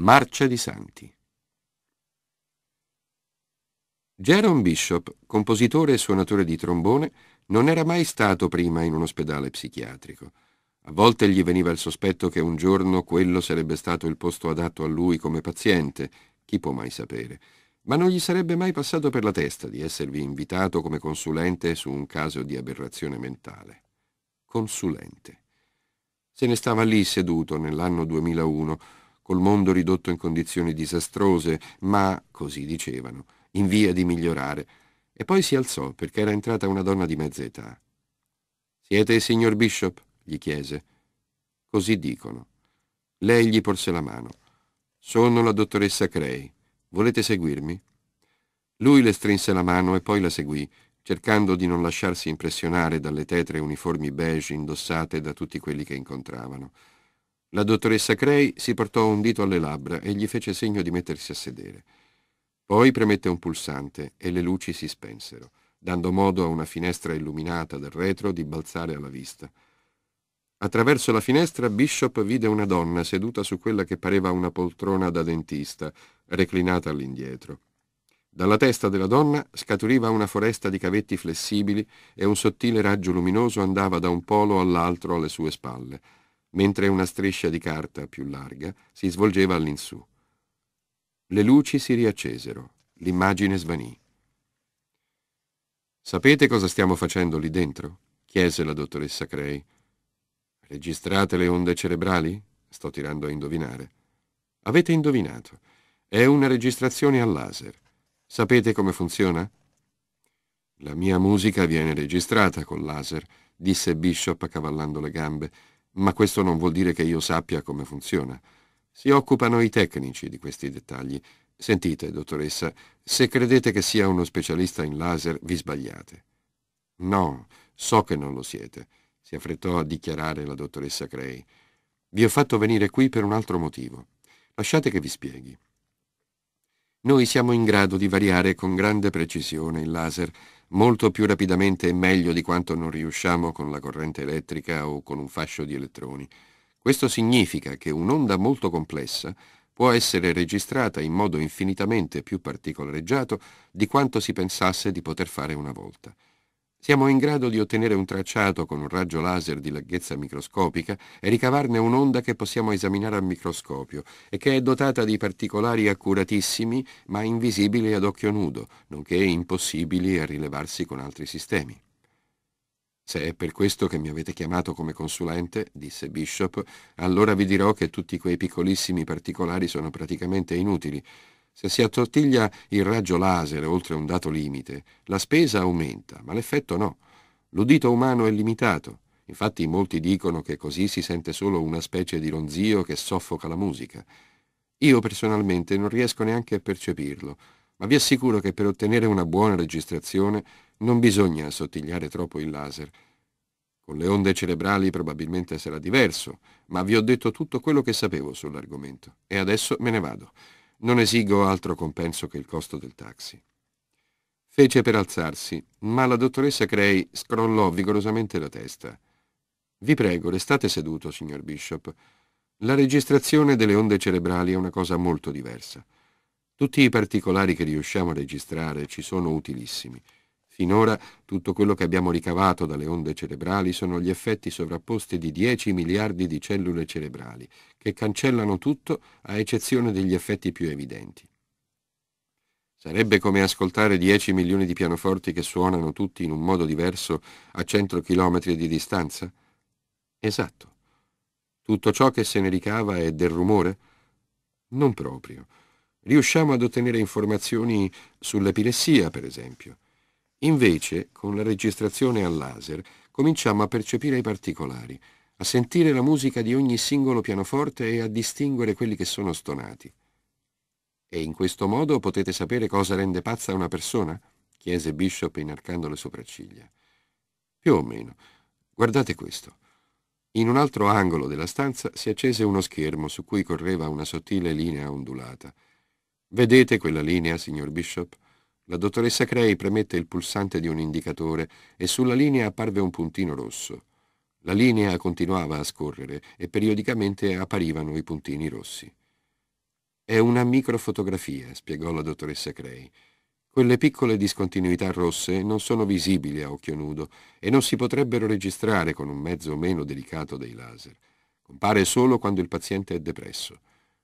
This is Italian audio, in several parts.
Marcia di Santi. Jerome Bishop, compositore e suonatore di trombone, non era mai stato prima in un ospedale psichiatrico. A volte gli veniva il sospetto che un giorno quello sarebbe stato il posto adatto a lui come paziente, chi può mai sapere, ma non gli sarebbe mai passato per la testa di esservi invitato come consulente su un caso di aberrazione mentale. Consulente. Se ne stava lì seduto nell'anno 2001, col mondo ridotto in condizioni disastrose, ma, così dicevano, in via di migliorare, e poi si alzò perché era entrata una donna di mezza età. Siete il signor Bishop? gli chiese. Così dicono. Lei gli porse la mano. Sono la dottoressa Cray. Volete seguirmi? Lui le strinse la mano e poi la seguì, cercando di non lasciarsi impressionare dalle tetre uniformi beige indossate da tutti quelli che incontravano. La dottoressa Cray si portò un dito alle labbra e gli fece segno di mettersi a sedere. Poi premette un pulsante e le luci si spensero, dando modo a una finestra illuminata del retro di balzare alla vista. Attraverso la finestra Bishop vide una donna seduta su quella che pareva una poltrona da dentista, reclinata all'indietro. Dalla testa della donna scaturiva una foresta di cavetti flessibili e un sottile raggio luminoso andava da un polo all'altro alle sue spalle mentre una striscia di carta più larga si svolgeva all'insù. Le luci si riaccesero, l'immagine svanì. Sapete cosa stiamo facendo lì dentro? chiese la dottoressa Cray. Registrate le onde cerebrali? Sto tirando a indovinare. Avete indovinato. È una registrazione a laser. Sapete come funziona? La mia musica viene registrata col laser, disse Bishop accavallando le gambe ma questo non vuol dire che io sappia come funziona. Si occupano i tecnici di questi dettagli. Sentite, dottoressa, se credete che sia uno specialista in laser, vi sbagliate. No, so che non lo siete, si affrettò a dichiarare la dottoressa Cray. Vi ho fatto venire qui per un altro motivo. Lasciate che vi spieghi. Noi siamo in grado di variare con grande precisione il laser molto più rapidamente e meglio di quanto non riusciamo con la corrente elettrica o con un fascio di elettroni. Questo significa che un'onda molto complessa può essere registrata in modo infinitamente più particolareggiato di quanto si pensasse di poter fare una volta. Siamo in grado di ottenere un tracciato con un raggio laser di larghezza microscopica e ricavarne un'onda che possiamo esaminare al microscopio e che è dotata di particolari accuratissimi ma invisibili ad occhio nudo, nonché impossibili a rilevarsi con altri sistemi. Se è per questo che mi avete chiamato come consulente, disse Bishop, allora vi dirò che tutti quei piccolissimi particolari sono praticamente inutili. Se si attortiglia il raggio laser oltre un dato limite, la spesa aumenta, ma l'effetto no. L'udito umano è limitato. Infatti molti dicono che così si sente solo una specie di ronzio che soffoca la musica. Io personalmente non riesco neanche a percepirlo, ma vi assicuro che per ottenere una buona registrazione non bisogna assottigliare troppo il laser. Con le onde cerebrali probabilmente sarà diverso, ma vi ho detto tutto quello che sapevo sull'argomento e adesso me ne vado. Non esigo altro compenso che il costo del taxi. Fece per alzarsi, ma la dottoressa Cray scrollò vigorosamente la testa. Vi prego, restate seduto, signor Bishop. La registrazione delle onde cerebrali è una cosa molto diversa. Tutti i particolari che riusciamo a registrare ci sono utilissimi. Finora tutto quello che abbiamo ricavato dalle onde cerebrali sono gli effetti sovrapposti di 10 miliardi di cellule cerebrali che cancellano tutto a eccezione degli effetti più evidenti. Sarebbe come ascoltare 10 milioni di pianoforti che suonano tutti in un modo diverso a 100 km di distanza? Esatto. Tutto ciò che se ne ricava è del rumore? Non proprio. Riusciamo ad ottenere informazioni sull'epilessia, per esempio. Invece, con la registrazione al laser, cominciamo a percepire i particolari a sentire la musica di ogni singolo pianoforte e a distinguere quelli che sono stonati. E in questo modo potete sapere cosa rende pazza una persona? chiese Bishop inarcando le sopracciglia. Più o meno. Guardate questo. In un altro angolo della stanza si accese uno schermo su cui correva una sottile linea ondulata. Vedete quella linea, signor Bishop? La dottoressa Cray premette il pulsante di un indicatore e sulla linea apparve un puntino rosso. La linea continuava a scorrere e periodicamente apparivano i puntini rossi. È una microfotografia, spiegò la dottoressa Cray. Quelle piccole discontinuità rosse non sono visibili a occhio nudo e non si potrebbero registrare con un mezzo meno delicato dei laser. Compare solo quando il paziente è depresso.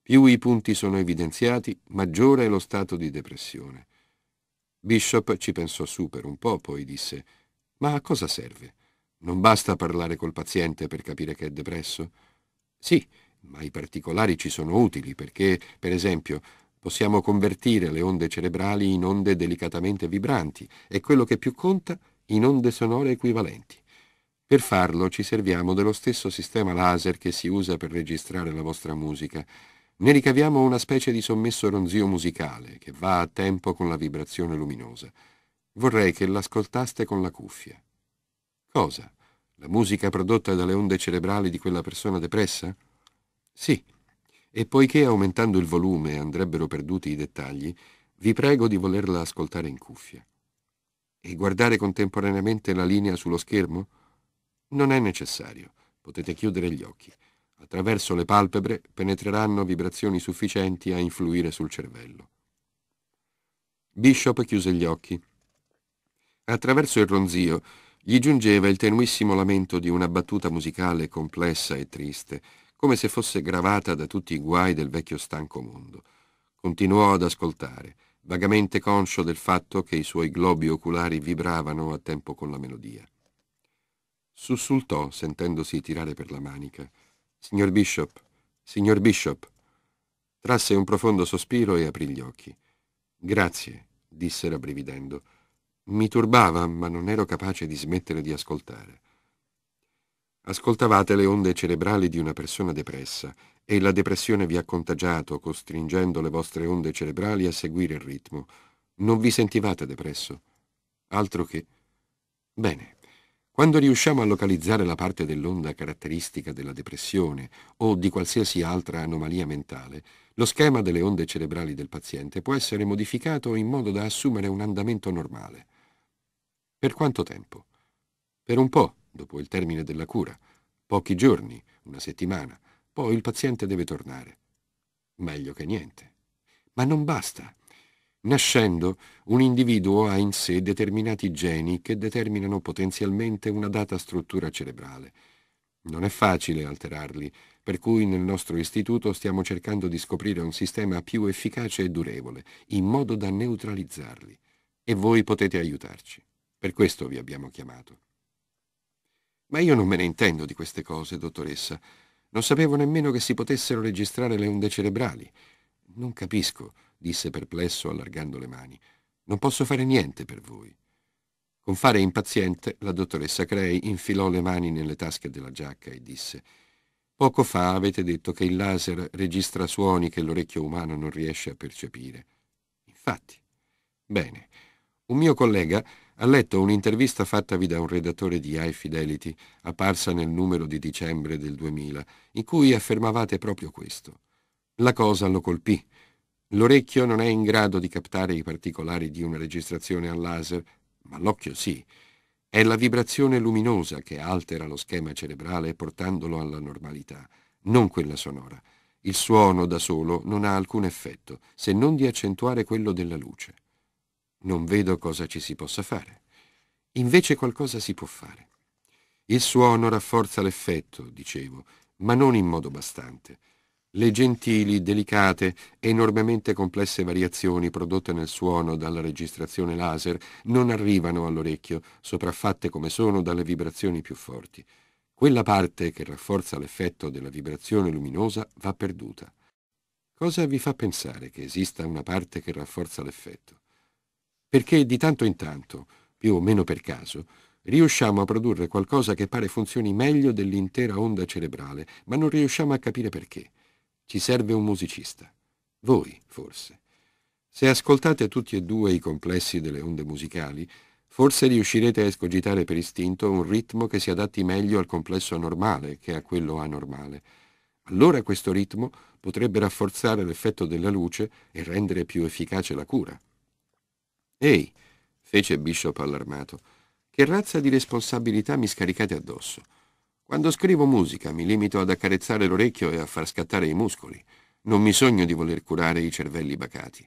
Più i punti sono evidenziati, maggiore è lo stato di depressione. Bishop ci pensò su per un po', poi disse, ma a cosa serve? Non basta parlare col paziente per capire che è depresso? Sì, ma i particolari ci sono utili perché, per esempio, possiamo convertire le onde cerebrali in onde delicatamente vibranti e quello che più conta in onde sonore equivalenti. Per farlo ci serviamo dello stesso sistema laser che si usa per registrare la vostra musica. Ne ricaviamo una specie di sommesso ronzio musicale che va a tempo con la vibrazione luminosa. Vorrei che l'ascoltaste con la cuffia. Cosa? La musica prodotta dalle onde cerebrali di quella persona depressa? Sì. E poiché aumentando il volume andrebbero perduti i dettagli, vi prego di volerla ascoltare in cuffia. E guardare contemporaneamente la linea sullo schermo? Non è necessario. Potete chiudere gli occhi. Attraverso le palpebre penetreranno vibrazioni sufficienti a influire sul cervello. Bishop chiuse gli occhi. Attraverso il ronzio gli giungeva il tenuissimo lamento di una battuta musicale complessa e triste, come se fosse gravata da tutti i guai del vecchio stanco mondo. Continuò ad ascoltare, vagamente conscio del fatto che i suoi globi oculari vibravano a tempo con la melodia. Sussultò, sentendosi tirare per la manica. Signor Bishop, signor Bishop. Trasse un profondo sospiro e aprì gli occhi. Grazie, disse rabbrividendo. Mi turbava, ma non ero capace di smettere di ascoltare. Ascoltavate le onde cerebrali di una persona depressa e la depressione vi ha contagiato, costringendo le vostre onde cerebrali a seguire il ritmo. Non vi sentivate depresso? Altro che... Bene, quando riusciamo a localizzare la parte dell'onda caratteristica della depressione o di qualsiasi altra anomalia mentale, lo schema delle onde cerebrali del paziente può essere modificato in modo da assumere un andamento normale. Per quanto tempo? Per un po', dopo il termine della cura, pochi giorni, una settimana, poi il paziente deve tornare. Meglio che niente. Ma non basta. Nascendo, un individuo ha in sé determinati geni che determinano potenzialmente una data struttura cerebrale. Non è facile alterarli, per cui nel nostro istituto stiamo cercando di scoprire un sistema più efficace e durevole, in modo da neutralizzarli. E voi potete aiutarci. Per questo vi abbiamo chiamato. Ma io non me ne intendo di queste cose, dottoressa. Non sapevo nemmeno che si potessero registrare le onde cerebrali. Non capisco, disse perplesso allargando le mani. Non posso fare niente per voi. Con fare impaziente, la dottoressa Cray infilò le mani nelle tasche della giacca e disse Poco fa avete detto che il laser registra suoni che l'orecchio umano non riesce a percepire. Infatti. Bene. Un mio collega ha letto un'intervista fattavi da un redattore di High Fidelity, apparsa nel numero di dicembre del 2000, in cui affermavate proprio questo. La cosa lo colpì. L'orecchio non è in grado di captare i particolari di una registrazione al laser, ma l'occhio sì. È la vibrazione luminosa che altera lo schema cerebrale portandolo alla normalità, non quella sonora. Il suono da solo non ha alcun effetto, se non di accentuare quello della luce. Non vedo cosa ci si possa fare. Invece qualcosa si può fare. Il suono rafforza l'effetto, dicevo, ma non in modo bastante. Le gentili, delicate, enormemente complesse variazioni prodotte nel suono dalla registrazione laser non arrivano all'orecchio, sopraffatte come sono dalle vibrazioni più forti. Quella parte che rafforza l'effetto della vibrazione luminosa va perduta. Cosa vi fa pensare che esista una parte che rafforza l'effetto? perché di tanto in tanto, più o meno per caso, riusciamo a produrre qualcosa che pare funzioni meglio dell'intera onda cerebrale, ma non riusciamo a capire perché. Ci serve un musicista. Voi, forse. Se ascoltate tutti e due i complessi delle onde musicali, forse riuscirete a escogitare per istinto un ritmo che si adatti meglio al complesso normale che a quello anormale. Allora questo ritmo potrebbe rafforzare l'effetto della luce e rendere più efficace la cura. Ehi, fece Bishop allarmato, che razza di responsabilità mi scaricate addosso. Quando scrivo musica mi limito ad accarezzare l'orecchio e a far scattare i muscoli. Non mi sogno di voler curare i cervelli bacati.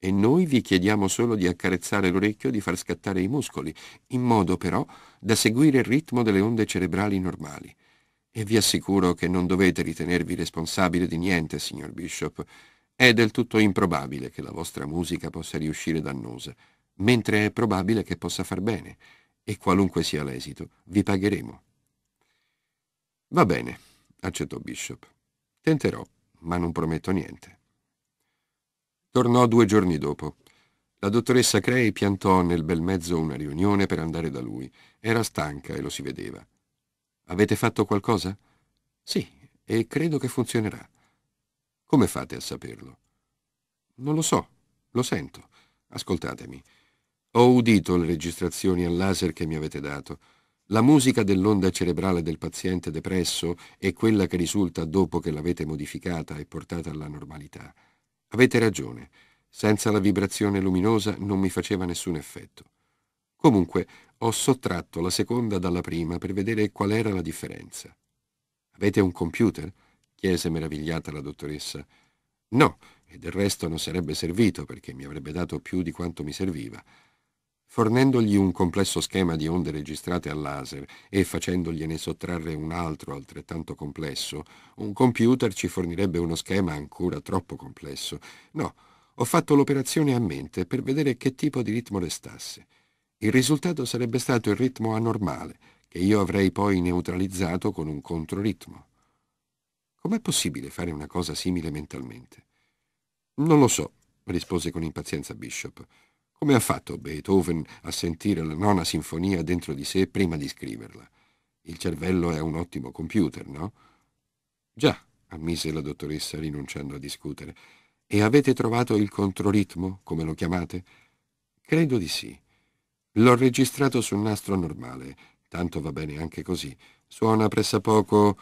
E noi vi chiediamo solo di accarezzare l'orecchio e di far scattare i muscoli, in modo però da seguire il ritmo delle onde cerebrali normali. E vi assicuro che non dovete ritenervi responsabili di niente, signor Bishop. È del tutto improbabile che la vostra musica possa riuscire dannosa, mentre è probabile che possa far bene, e qualunque sia l'esito, vi pagheremo. Va bene, accettò Bishop. Tenterò, ma non prometto niente. Tornò due giorni dopo. La dottoressa Cray piantò nel bel mezzo una riunione per andare da lui. Era stanca e lo si vedeva. Avete fatto qualcosa? Sì, e credo che funzionerà. Come fate a saperlo? Non lo so, lo sento. Ascoltatemi. Ho udito le registrazioni al laser che mi avete dato. La musica dell'onda cerebrale del paziente depresso è quella che risulta dopo che l'avete modificata e portata alla normalità. Avete ragione. Senza la vibrazione luminosa non mi faceva nessun effetto. Comunque, ho sottratto la seconda dalla prima per vedere qual era la differenza. Avete un computer? chiese meravigliata la dottoressa. No, e del resto non sarebbe servito perché mi avrebbe dato più di quanto mi serviva. Fornendogli un complesso schema di onde registrate al laser e facendogliene sottrarre un altro altrettanto complesso, un computer ci fornirebbe uno schema ancora troppo complesso. No, ho fatto l'operazione a mente per vedere che tipo di ritmo restasse. Il risultato sarebbe stato il ritmo anormale, che io avrei poi neutralizzato con un controritmo. Com'è possibile fare una cosa simile mentalmente? Non lo so, rispose con impazienza Bishop. Come ha fatto Beethoven a sentire la nona sinfonia dentro di sé prima di scriverla? Il cervello è un ottimo computer, no? Già, ammise la dottoressa rinunciando a discutere. E avete trovato il controritmo, come lo chiamate? Credo di sì. L'ho registrato sul nastro normale, tanto va bene anche così. Suona poco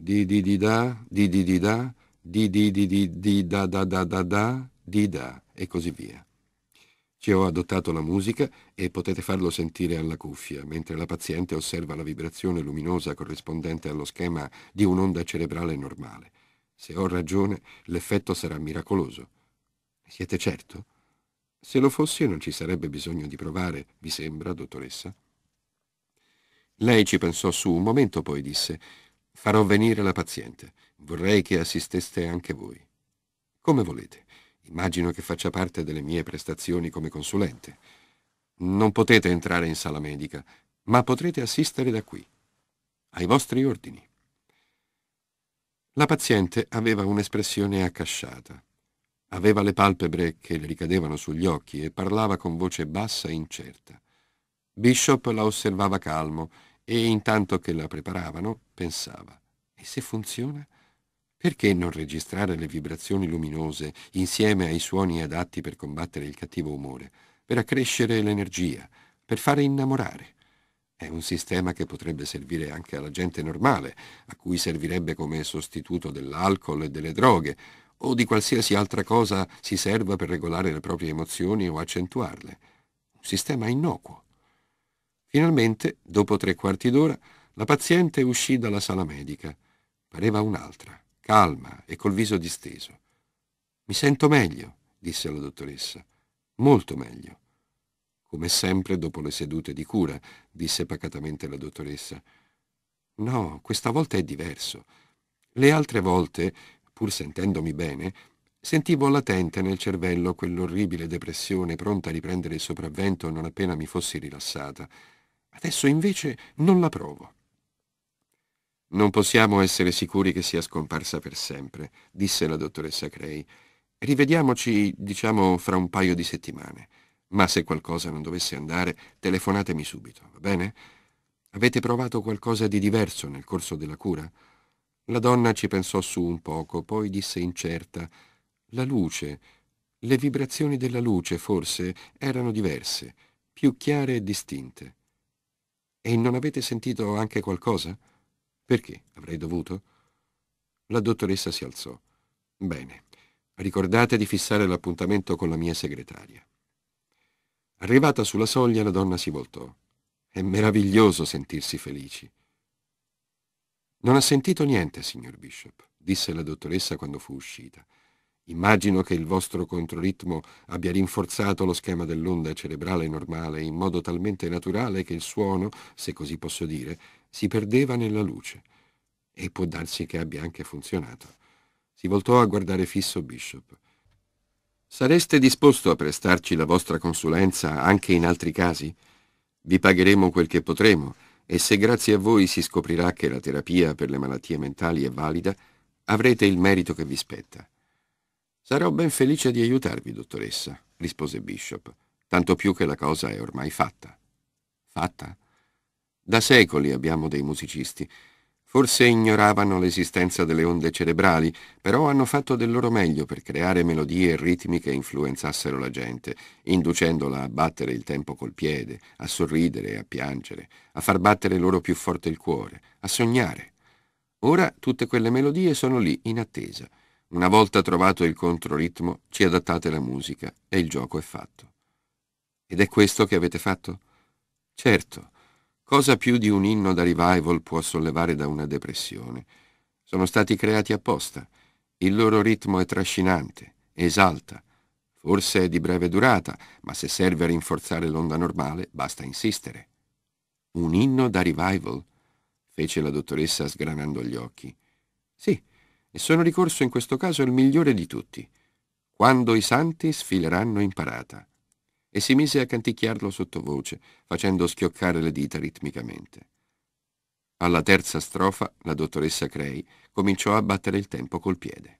di di di da, di di di da, di di di di di da da da da da, di da e così via. Ci ho adottato la musica e potete farlo sentire alla cuffia, mentre la paziente osserva la vibrazione luminosa corrispondente allo schema di un'onda cerebrale normale. Se ho ragione, l'effetto sarà miracoloso. Siete certo? Se lo fossi non ci sarebbe bisogno di provare, vi sembra, dottoressa? Lei ci pensò su un momento, poi disse Farò venire la paziente. Vorrei che assisteste anche voi. Come volete. Immagino che faccia parte delle mie prestazioni come consulente. Non potete entrare in sala medica, ma potrete assistere da qui. Ai vostri ordini. La paziente aveva un'espressione accasciata. Aveva le palpebre che le ricadevano sugli occhi e parlava con voce bassa e incerta. Bishop la osservava calmo e intanto che la preparavano pensava, e se funziona? Perché non registrare le vibrazioni luminose insieme ai suoni adatti per combattere il cattivo umore, per accrescere l'energia, per fare innamorare? È un sistema che potrebbe servire anche alla gente normale, a cui servirebbe come sostituto dell'alcol e delle droghe, o di qualsiasi altra cosa si serva per regolare le proprie emozioni o accentuarle. Un sistema innocuo. Finalmente, dopo tre quarti d'ora, la paziente uscì dalla sala medica. Pareva un'altra, calma e col viso disteso. Mi sento meglio, disse la dottoressa. Molto meglio. Come sempre dopo le sedute di cura, disse pacatamente la dottoressa. No, questa volta è diverso. Le altre volte, pur sentendomi bene, sentivo latente nel cervello quell'orribile depressione pronta a riprendere il sopravvento non appena mi fossi rilassata. Adesso invece non la provo. Non possiamo essere sicuri che sia scomparsa per sempre, disse la dottoressa Cray. Rivediamoci, diciamo, fra un paio di settimane. Ma se qualcosa non dovesse andare, telefonatemi subito, va bene? Avete provato qualcosa di diverso nel corso della cura? La donna ci pensò su un poco, poi disse incerta, la luce, le vibrazioni della luce forse erano diverse, più chiare e distinte. E non avete sentito anche qualcosa? Perché avrei dovuto? La dottoressa si alzò. Bene, ricordate di fissare l'appuntamento con la mia segretaria. Arrivata sulla soglia, la donna si voltò. È meraviglioso sentirsi felici. Non ha sentito niente, signor Bishop, disse la dottoressa quando fu uscita. Immagino che il vostro controritmo abbia rinforzato lo schema dell'onda cerebrale normale in modo talmente naturale che il suono, se così posso dire, si perdeva nella luce. E può darsi che abbia anche funzionato. Si voltò a guardare fisso Bishop. Sareste disposto a prestarci la vostra consulenza anche in altri casi? Vi pagheremo quel che potremo e se grazie a voi si scoprirà che la terapia per le malattie mentali è valida, avrete il merito che vi spetta. Sarò ben felice di aiutarvi, dottoressa, rispose Bishop, tanto più che la cosa è ormai fatta. Fatta? Da secoli abbiamo dei musicisti. Forse ignoravano l'esistenza delle onde cerebrali, però hanno fatto del loro meglio per creare melodie e ritmi che influenzassero la gente, inducendola a battere il tempo col piede, a sorridere e a piangere, a far battere loro più forte il cuore, a sognare. Ora tutte quelle melodie sono lì, in attesa, una volta trovato il controritmo, ci adattate la musica e il gioco è fatto. Ed è questo che avete fatto? Certo, cosa più di un inno da revival può sollevare da una depressione? Sono stati creati apposta. Il loro ritmo è trascinante, esalta. Forse è di breve durata, ma se serve a rinforzare l'onda normale, basta insistere. Un inno da revival? fece la dottoressa sgranando gli occhi. Sì, e sono ricorso in questo caso al migliore di tutti, quando i santi sfileranno in parata, e si mise a canticchiarlo sottovoce, facendo schioccare le dita ritmicamente. Alla terza strofa la dottoressa Cray cominciò a battere il tempo col piede.